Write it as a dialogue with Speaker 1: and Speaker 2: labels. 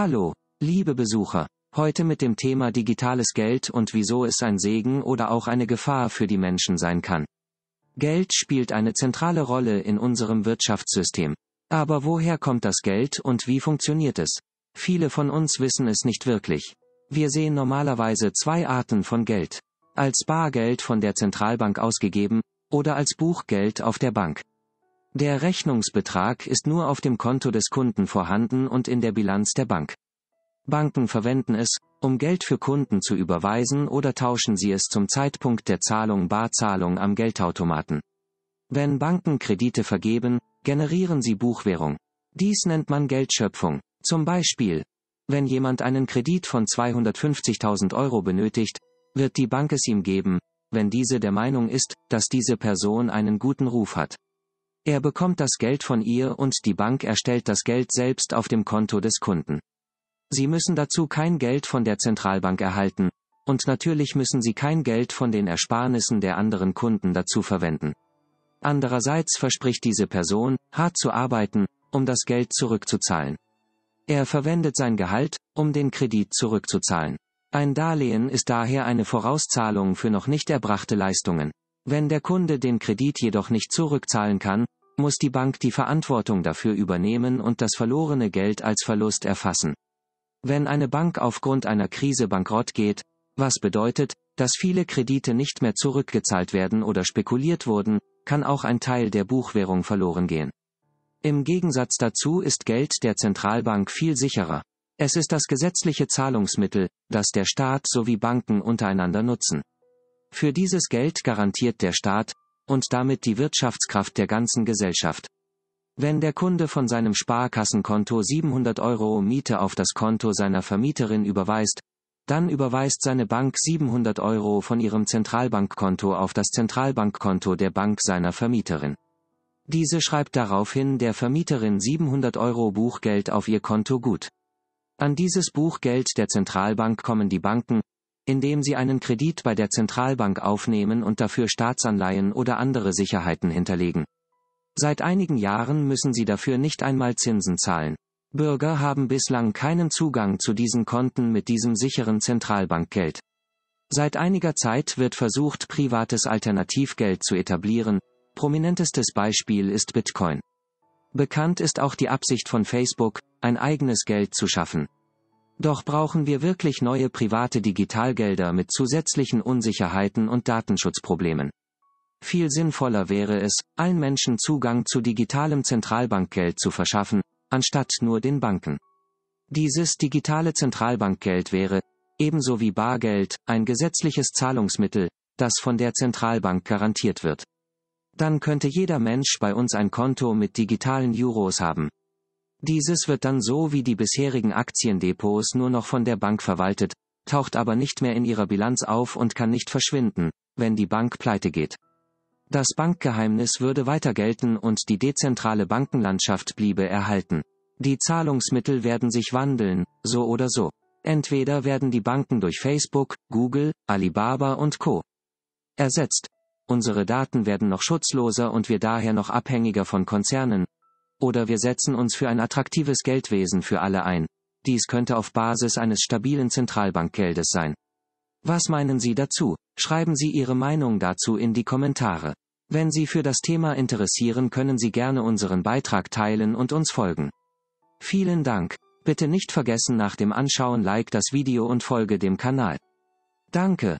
Speaker 1: Hallo, liebe Besucher. Heute mit dem Thema digitales Geld und wieso es ein Segen oder auch eine Gefahr für die Menschen sein kann. Geld spielt eine zentrale Rolle in unserem Wirtschaftssystem. Aber woher kommt das Geld und wie funktioniert es? Viele von uns wissen es nicht wirklich. Wir sehen normalerweise zwei Arten von Geld. Als Bargeld von der Zentralbank ausgegeben oder als Buchgeld auf der Bank. Der Rechnungsbetrag ist nur auf dem Konto des Kunden vorhanden und in der Bilanz der Bank. Banken verwenden es, um Geld für Kunden zu überweisen oder tauschen sie es zum Zeitpunkt der Zahlung Barzahlung am Geldautomaten. Wenn Banken Kredite vergeben, generieren sie Buchwährung. Dies nennt man Geldschöpfung. Zum Beispiel, wenn jemand einen Kredit von 250.000 Euro benötigt, wird die Bank es ihm geben, wenn diese der Meinung ist, dass diese Person einen guten Ruf hat. Er bekommt das Geld von ihr und die Bank erstellt das Geld selbst auf dem Konto des Kunden. Sie müssen dazu kein Geld von der Zentralbank erhalten, und natürlich müssen Sie kein Geld von den Ersparnissen der anderen Kunden dazu verwenden. Andererseits verspricht diese Person, hart zu arbeiten, um das Geld zurückzuzahlen. Er verwendet sein Gehalt, um den Kredit zurückzuzahlen. Ein Darlehen ist daher eine Vorauszahlung für noch nicht erbrachte Leistungen. Wenn der Kunde den Kredit jedoch nicht zurückzahlen kann, muss die Bank die Verantwortung dafür übernehmen und das verlorene Geld als Verlust erfassen. Wenn eine Bank aufgrund einer Krise bankrott geht, was bedeutet, dass viele Kredite nicht mehr zurückgezahlt werden oder spekuliert wurden, kann auch ein Teil der Buchwährung verloren gehen. Im Gegensatz dazu ist Geld der Zentralbank viel sicherer. Es ist das gesetzliche Zahlungsmittel, das der Staat sowie Banken untereinander nutzen. Für dieses Geld garantiert der Staat, und damit die Wirtschaftskraft der ganzen Gesellschaft. Wenn der Kunde von seinem Sparkassenkonto 700 Euro Miete auf das Konto seiner Vermieterin überweist, dann überweist seine Bank 700 Euro von ihrem Zentralbankkonto auf das Zentralbankkonto der Bank seiner Vermieterin. Diese schreibt daraufhin der Vermieterin 700 Euro Buchgeld auf ihr Konto gut. An dieses Buchgeld der Zentralbank kommen die Banken, indem sie einen Kredit bei der Zentralbank aufnehmen und dafür Staatsanleihen oder andere Sicherheiten hinterlegen. Seit einigen Jahren müssen sie dafür nicht einmal Zinsen zahlen. Bürger haben bislang keinen Zugang zu diesen Konten mit diesem sicheren Zentralbankgeld. Seit einiger Zeit wird versucht, privates Alternativgeld zu etablieren. Prominentestes Beispiel ist Bitcoin. Bekannt ist auch die Absicht von Facebook, ein eigenes Geld zu schaffen. Doch brauchen wir wirklich neue private Digitalgelder mit zusätzlichen Unsicherheiten und Datenschutzproblemen. Viel sinnvoller wäre es, allen Menschen Zugang zu digitalem Zentralbankgeld zu verschaffen, anstatt nur den Banken. Dieses digitale Zentralbankgeld wäre, ebenso wie Bargeld, ein gesetzliches Zahlungsmittel, das von der Zentralbank garantiert wird. Dann könnte jeder Mensch bei uns ein Konto mit digitalen Euros haben. Dieses wird dann so wie die bisherigen Aktiendepots nur noch von der Bank verwaltet, taucht aber nicht mehr in ihrer Bilanz auf und kann nicht verschwinden, wenn die Bank pleite geht. Das Bankgeheimnis würde weiter gelten und die dezentrale Bankenlandschaft bliebe erhalten. Die Zahlungsmittel werden sich wandeln, so oder so. Entweder werden die Banken durch Facebook, Google, Alibaba und Co. ersetzt. Unsere Daten werden noch schutzloser und wir daher noch abhängiger von Konzernen, oder wir setzen uns für ein attraktives Geldwesen für alle ein. Dies könnte auf Basis eines stabilen Zentralbankgeldes sein. Was meinen Sie dazu? Schreiben Sie Ihre Meinung dazu in die Kommentare. Wenn Sie für das Thema interessieren, können Sie gerne unseren Beitrag teilen und uns folgen. Vielen Dank. Bitte nicht vergessen nach dem Anschauen like das Video und folge dem Kanal. Danke.